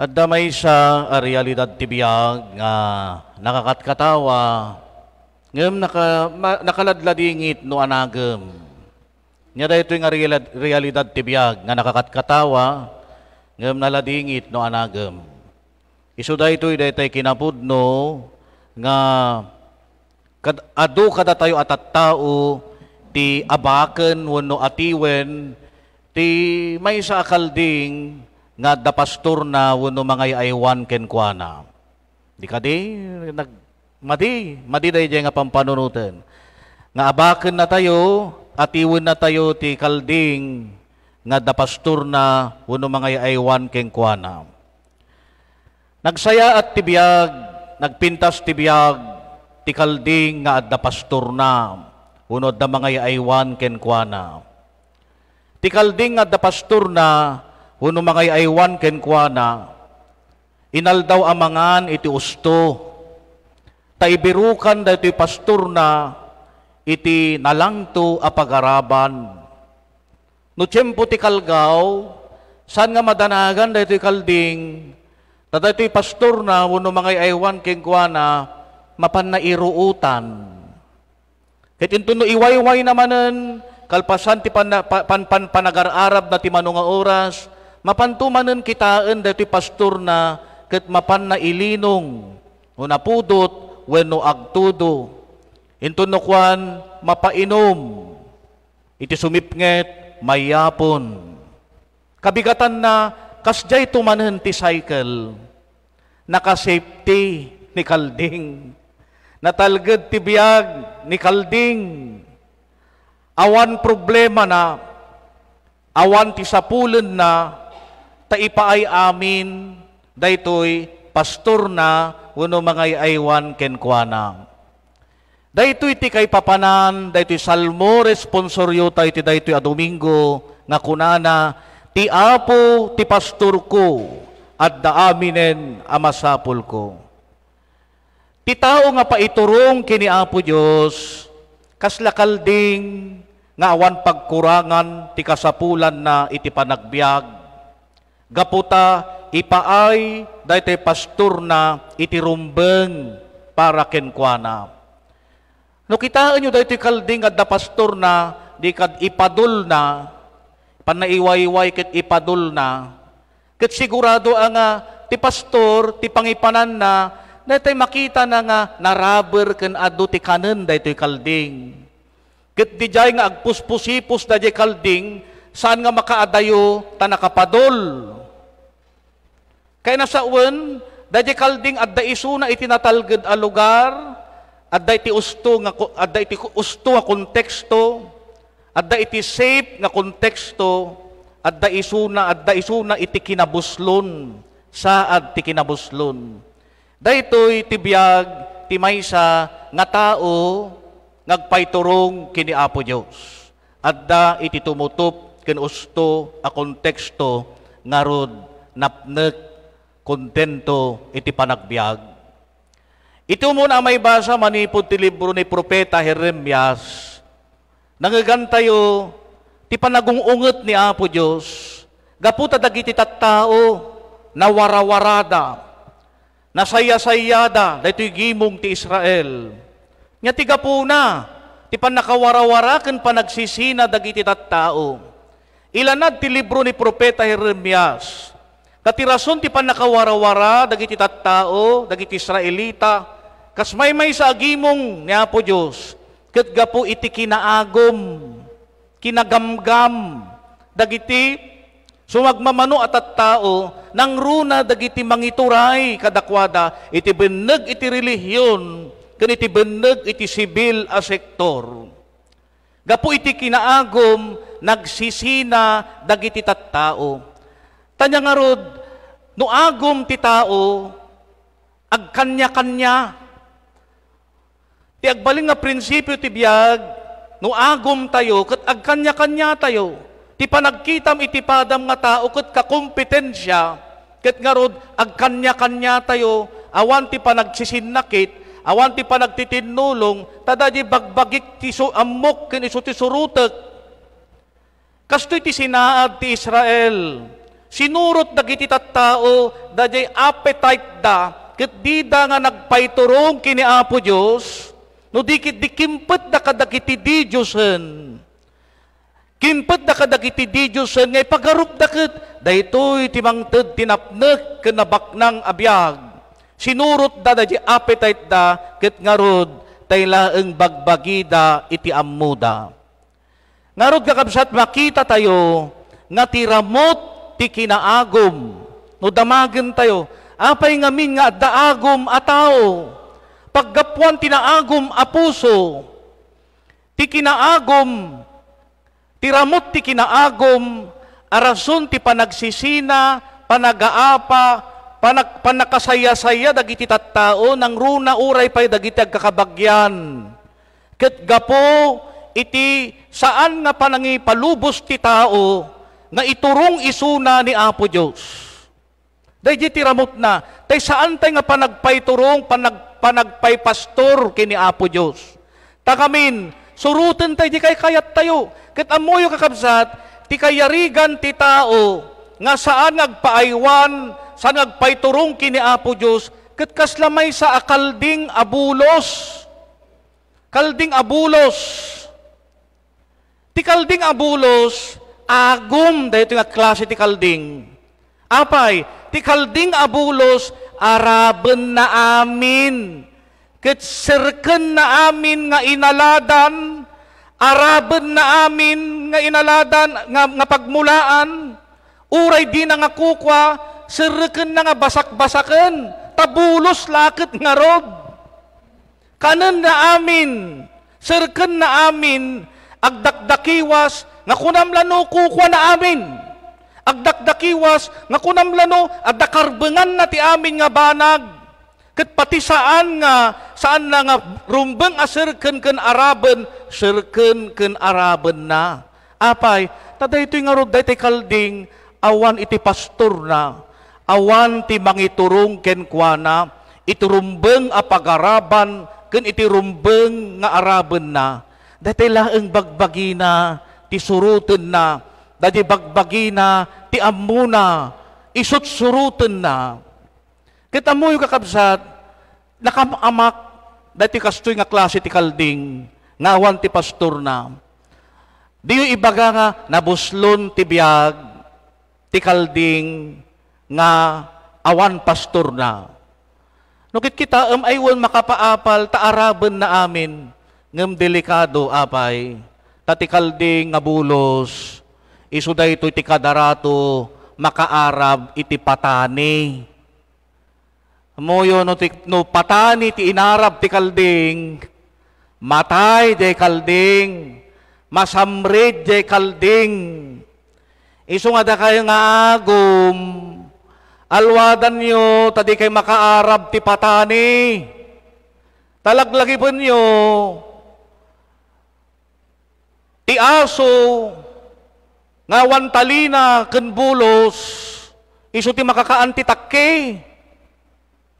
At damay siya a ah, realidad tibiyag nga nakakatkatawa ngem naka, ma, nakaladladingit no anagem. Nya dayto nga realidad, realidad tibiyag nga nakakatkatawa ngem naladingit no anagem. Isu dayto daytay kinapudno nga kad, adu kada tayo atat tao ti abaken wenno atiwen ti maysa sa akalding nga da pastor na wano mga iaywan kenkwana. Di ka di, nag, madi, madi dahi nga pampanunutan. Nga abakan na tayo, at na tayo ti kalding nga da pastor na wano mga iaywan kenkwana. Nagsaya at tibiyag, nagpintas tibiyag, ti kalding nga da pastor na unod da mga iaywan kenkwana. Ti kalding nga da pastor na Huno mga aywan ken kuana, inal daw amangan iti usto. Taibirukan da iti pastor na iti nalangto apagaraban. No tiyempo ti kalgaw, saan nga madanagan da iti kalding, tata iti pastor na huno mga aywan ken kuana, mapan na iruutan. Ket into no iwayway namanan, kalpasan ti pan, pan, pan, panagararab na ti manunga oras, mapantumanan kitaan dati pastor na ket mapan na ilinong o napudot wenno agtudo into nukwan mapainom iti sumipnget mayapon kabigatan na kasjay tumanen ti cycle naka safety ni kalding natalged ti biyag ni kalding awan problema na awan ti sapulen na ta taipaay amin, daytoy pastor na, uno mga aywan kenkwana. Daytoy ti kay papanan, daytoy salmo responsoryo tayo ti daytoy a domingo, nga kunana, ti apo ti pastor ko, at daaminen amasapol ko. Ti tao nga paiturong kini apo Dios, kaslakal ding nga awan pagkurangan ti kasapulan na iti panagbiag gaputa ipaay daytoy pastor na itirumbeng para kenkuana. No kita nyo daytoy kalding at da pastor na di kad ipadul na panaiwayway ket ipadul na ket sigurado ang ah, ti pastor ti pangipanan na daytoy makita na nga naraber ken adu ti kanen daytoy kalding. Ket di jay nga agpuspusipos da kalding saan nga makaadayo ta nakapadol kaya nasa uwan, dadya kalding at da isu na itinatalgad a lugar, at da iti usto nga, at da iti usto nga konteksto, at da iti safe nga konteksto, at da isu na, at da isu na iti kinabuslon, saad ti kinabuslon. Daytoy tibiyag, ti maysa nga tao, nagpaiturong kini Apo Dios. At da iti tumutup, ken usto a konteksto, ngarod, napnek, kontento iti panagbiag. Ito muna may basa manipod ti libro ni Propeta Jeremias. Nangagantayo ti panagungungot ni Apo Diyos. Gaputa dagiti tattao na warawarada, na saya-sayada, dito'y gimong ti Israel. Nga ti gapuna, ti panakawarawara panakawarawarakan panagsisina dagiti tattao. Ilanad ti libro ni Propeta Jeremias, Katirason ti panakawarawara, dagiti tattao, dagiti Israelita, kas may may sa agimong niya po Diyos, kat gapo iti kinaagom, kinagamgam, dagiti sumagmamano at at tao, nang runa dagiti mangituray kadakwada, iti beneg iti relihiyon, kan iti beneg iti sibil a sektor. Gapo iti kinaagom, nagsisina dagiti tattao. Tanya nga rod, no agom ti tao, ag kanya-kanya. Ti agbaling nga prinsipyo ti biyag, no agom tayo, kat ag kanya-kanya tayo. Ti panagkitam itipadam nga tao, kat kakumpetensya, kat nga rod, ag kanya-kanya tayo, awan ti panagsisinakit, awan ti panagtitinulong, tada di bagbagik ti so amok, kiniso ti surutek. Kasto'y ti sinaad ti Israel, Sinurot dagiti tattao daday appetite da ket di da nga nagpaiturong kini Apo Dios no dikit dikimpet da kadagiti di Diyosen. Kimpet da kadagiti di Diyosen ngay pagarup da ket daytoy timangted tinapnek ken nabaknang abiyag. Sinurot da daday appetite da ket ngarod taylaeng bagbagida iti ammuda. Ngarod kakabsat makita tayo nga tiramot ti kinaagom. No damagen tayo, apay ngamin nga daagom a tao. Paggapuan tinaagom a puso. Ti kinaagom, ti ramot ti kinaagom, arason ti panagsisina, panagaapa, panak, panakasaya-saya dagiti tattao nang runa uray pay dagiti agkakabagyan. Ket gapo iti saan nga panangipalubos ti tao na iturong isuna ni Apo Diyos. Day tiramot na. tay saan tay nga panagpayturong, panag, panagpaypastor kini Apo Diyos. Takamin, surutin tay di kay kayat tayo. Kit amoyo kakabsat, ti kayarigan ti tao, nga saan nagpaaywan, saan nagpayturong kini Apo Diyos, kit kaslamay sa akalding abulos. Kalding abulos. Ti kalding abulos, agum dahito nga klase ti kalding. Apay, ti kalding abulos araben na amin. Ket sirken na amin nga inaladan, araben na amin nga inaladan nga, nga pagmulaan, uray di na nga kukwa, sirken na nga basak-basaken, tabulos lakit nga rob. Kanan na amin, sirken na amin, agdakdakiwas, nga kunamlano kukuha na amin. Agdakdakiwas, nga kunamlano, agdakarbangan na ti amin nga banag. Kat pati saan nga, saan na nga rumbang asirken ken araben, sirken ken araben na. Apay, taday ito nga rog, daytay kalding, awan iti pastor na, awan ti mangiturong kenkwana, iturumbang apagaraban, ken iti rumbeng nga araben na. Dati laeng bagbagi na, ti suruten na, dati bagbagi na, ti amuna, isut suruten na. Kita mo yung kakabsat, nakamamak, dati kastoy nga klase ti kalding, ngawan ti pastor na. Di yung ibaga nga, nabuslon ti biyag, ti kalding, nga awan pastor na. Nukit kita, um, aywan makapaapal, taaraban na amin, ngam delikado apay tatikalding nga bulos, iso da ito iti kadarato, makaarab iti patani. Moyo no, ti, no patani ti inarab ti kalding, matay de kalding, masamrid de kalding, iso nga da kayo nga agum, alwadan nyo, tadi kay makaarab ti patani, talaglagi po nyo, Ti aso nga wantalina ken bulos isu ti makakaanti takke.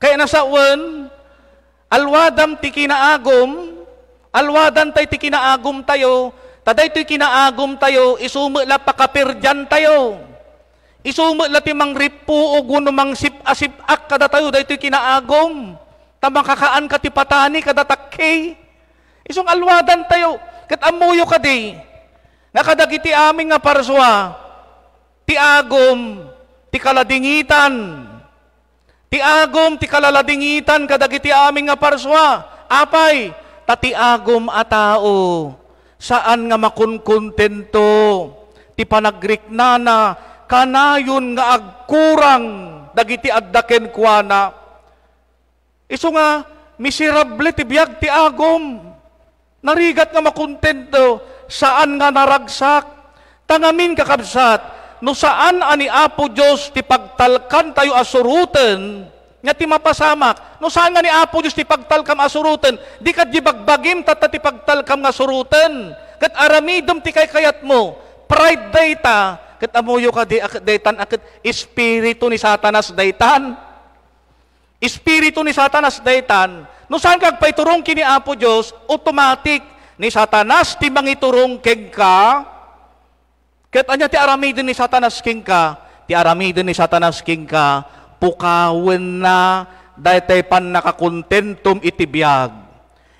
Kaya nasawen alwadam ti kinaagom alwadan tay ti kinaagom tayo taday ti kinaagom tayo isumela pakapirjan tayo. Isumela ti mangripu o guno mang sip-asip-ak kada tayo daytoy kinaagom. Tamang kakaan katipatani kada takke. isung alwadan tayo kat amuyo ka di. Nga kadagiti aming nga parswa, ti agom, ti kaladingitan. Ti agom, ti kalaladingitan, kadagiti aming nga parswa. Apay, tati agom a tao, saan nga makunkontento, ti nana kanayon nga agkurang, dagiti addaken kuana. Iso nga, miserable ti biyag ti agom. Narigat nga makontento, saan nga naragsak? Tangamin kakabsat, no saan ani Apo Dios ti pagtalkan tayo asuruten, nga ti mapasamak. No saan nga ni Apo Dios ti pagtalkam asuruten, di kat gibagbagim tata ti pagtalkam nga suruten. Kat aramidom ti kaykayat mo, pride data, kat amuyo ka di akit daytan akit espiritu ni Satanas daytan. Espiritu ni Satanas daytan, No saan kag paiturong kini Apo Dios, automatic ni Satanas ti mangiturong keg ka. Ket anya ti aramidin ni Satanas king ka, ti aramidin ni Satanas king ka, pukawen na daytay pan nakakontentum iti biyag.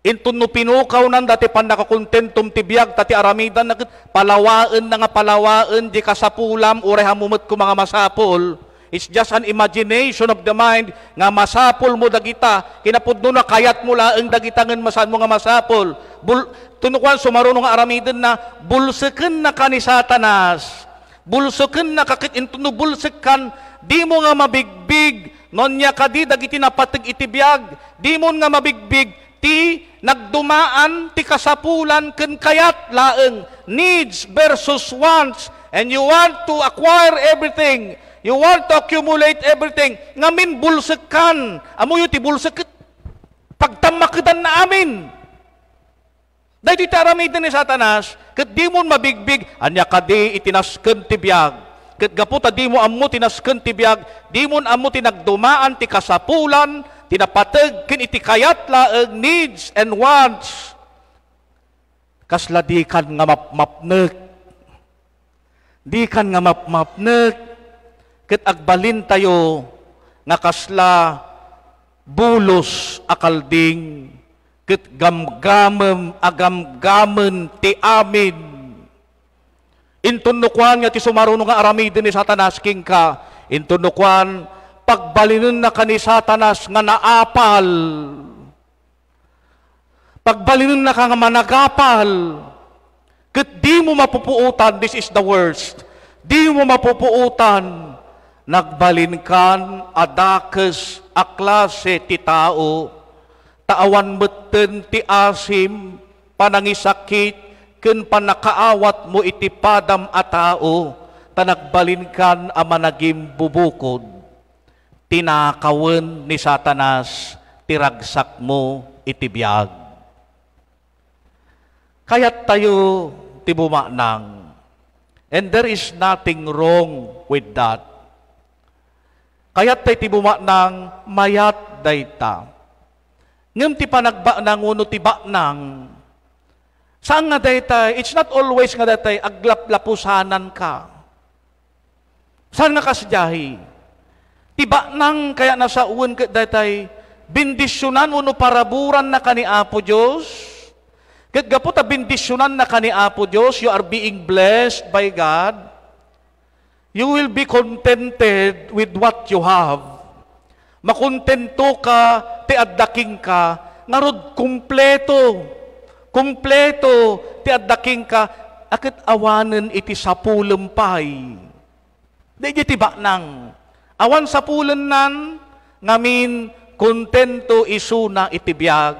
Inton no pinukaw nan dati pan nakakontentum ti biyag tati aramidan na palawaen nga palawaen di kasapulam uray hamumet ko mga masapol It's just an imagination of the mind nga masapol mo dagita kinapudno na kayat mo laeng dagita ngan masan mo nga masapol. Bul tunukwan sumaro nga aramiden na bulseken na kani satanas. Bulseken na kakit intuno bulsekan di mo nga mabigbig non nya kadi dagiti na napateg itibiyag di mo nga mabigbig ti nagdumaan ti kasapulan ken kayat laeng needs versus wants and you want to acquire everything You want to accumulate everything. Ngamin bulsekan. Amo yu ti bulsakit. Pagtamakitan na amin. Dahil itaramitin ni Satanas, kat di mo mabigbig, anya ka di itinaskan ti biyag. Kat gaputa di mo ammo tinaskan ti biyag, di mo ammo tinagdumaan ti kasapulan, tinapatag kin itikayat laag needs and wants. Kasla di kan nga mapmapnek. Di kan nga mapmapnek. Ket agbalin tayo nga kasla bulos akalding ket gamgamem agamgamen ti amin. Intunukwan nga ti sumarunong nga aramiden ni Satanas king ka. Intunukwan pagbalinun na ka ni Satanas nga naapal. Pagbalinun na ka nga managapal. Kat di mo mapupuutan, this is the worst. Di mo mapupuutan nagbalinkan adakes aklase ti tao, taawan beten ti asim, panangisakit, ken panakaawat mo iti padam a tao, tanagbalinkan a managim bubukod. Tinakawen ni Satanas, tiragsak mo iti biyag. Kaya't tayo tibumanang. And there is nothing wrong with that. Kayat tay tibuma ng mayat dayta. Ngem ti panagba nang uno ti nang Saan nga dayta? It's not always nga dayta aglaplapusanan ka. Saan nga kasjahi? Tiba nang kaya nasa uwan daytay bindisyonan uno paraburan na kani Apo Dios. Kat gapo ta bindisyonan na kani Apo Dios, you are being blessed by God. You will be contented with what you have. Makontento ka, ti addaking ka, narod kumpleto. Kumpleto, ti addaking ka, akit awanen iti sapulumpay. Di ti nang? Awan sapulen nan, ngamin kontento isuna itibiyag,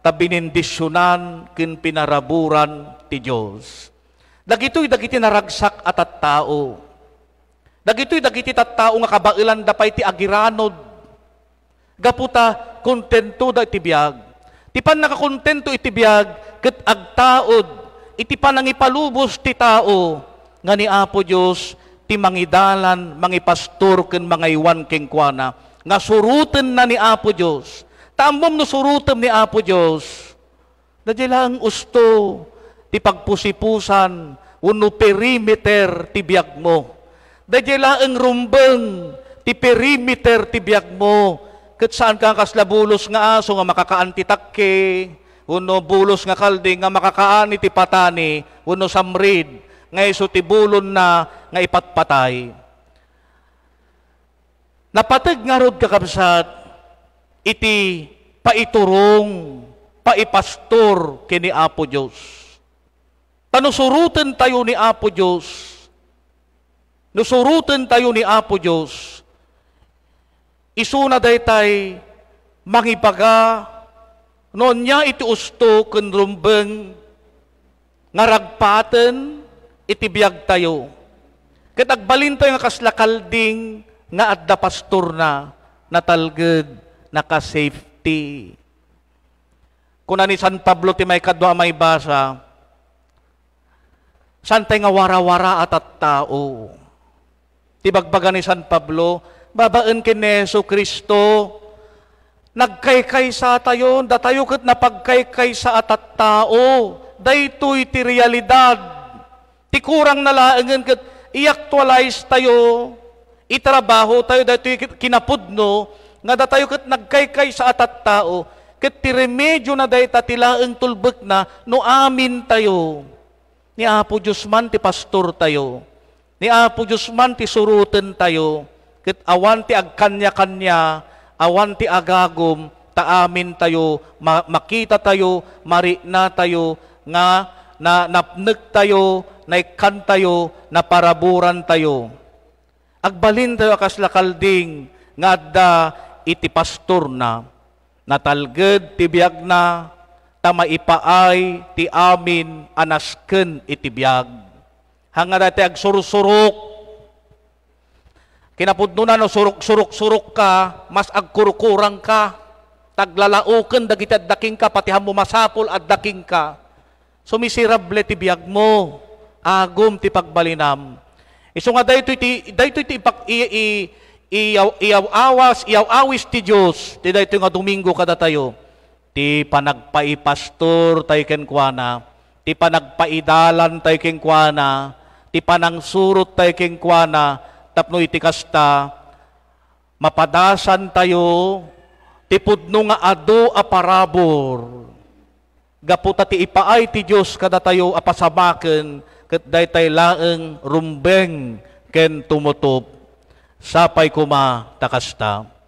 tabinindisyonan kin pinaraburan ti Diyos. Dagito'y dagiti naragsak at at tao. Dagitoy dagiti tattao nga kabailan dapay ti agiranod. Gaputa kontento da iti biyag. Ti pan nakakontento iti biyag ket agtaod iti panangipalubos ti tao nga ni Apo Dios ti mangidalan mangipastor ken mangaywan ken kuana nga suruten na ni Apo Dios. Tambom no surutem ni Apo Dios. Dadya ang usto ti pagpusipusan uno perimeter ti biyag mo Dagay laeng rumbeng, ti perimeter ti biag mo. Ket saan ka kaslabulos nga aso nga makakaantitakke, uno bulos nga kaldi nga makakaani ti patani, uno samrid, nga iso ti bulon na nga ipatpatay. Napateg nga rod kakabsat, iti paiturong, paipastor kini Apo Dios. Tanusurutan tayo ni Apo Dios. Nusurutin tayo ni Apo Diyos, isuna day tay, mangibaga, noon niya iti usto kunrumbeng, ngaragpaten, itibiyag tayo. Kitagbalin tayo nga kaslakalding, nga adda pastor na, natalged, naka-safety. Kuna ni San Pablo ti may kadwa may basa, santay nga wara-wara at at tao. Tibagbagan ni San Pablo, babaan kin ni Yeso Kristo, nagkaykay sa atayon, datayo kat napagkaykay sa atat tao, daytoy ti realidad, ti kurang nalaangan kat i-actualize tayo, itrabaho tayo daytoy kinapudno, nga datayo kat nagkaykay sa atat tao, kat ti remedyo na dayta tilaang tulbek na, no amin tayo. Ni Apo Diyos man, ti pastor tayo Ni Apo Diyos man ti surutan tayo, ket awan ti agkanya-kanya, awan ti agagom, ta amin tayo, ma- makita tayo, mari na tayo, nga na napneg tayo, naikan tayo, naparaburan tayo. Agbalin tayo akas lakalding, nga da iti pastor na, natalged ti biyag na, tamaipaay ti amin anasken iti biyag hanga dati ag Kinapudno na no surok-surok-surok ka, mas agkurukurang ka, taglalaukan dagiti daking ka, pati hamo masapol at daking ka. Sumisirable ti biyag mo, agom ti pagbalinam. Iso nga dayto iti dayto iti ipak i, i, iaw awas iaw awis ti Dios ti dayto nga domingo kada tayo ti panagpaipastor tayo ken kuana ti panagpaidalan tayo ken kuana ti surut tayo king kuana, tapno itikasta mapadasan tayo, ti pudno nga ado a parabor. Gaputa ti ipaay ti Dios kada tayo apasamaken ket daytay laeng rumbeng ken tumutop. Sapay kuma takasta.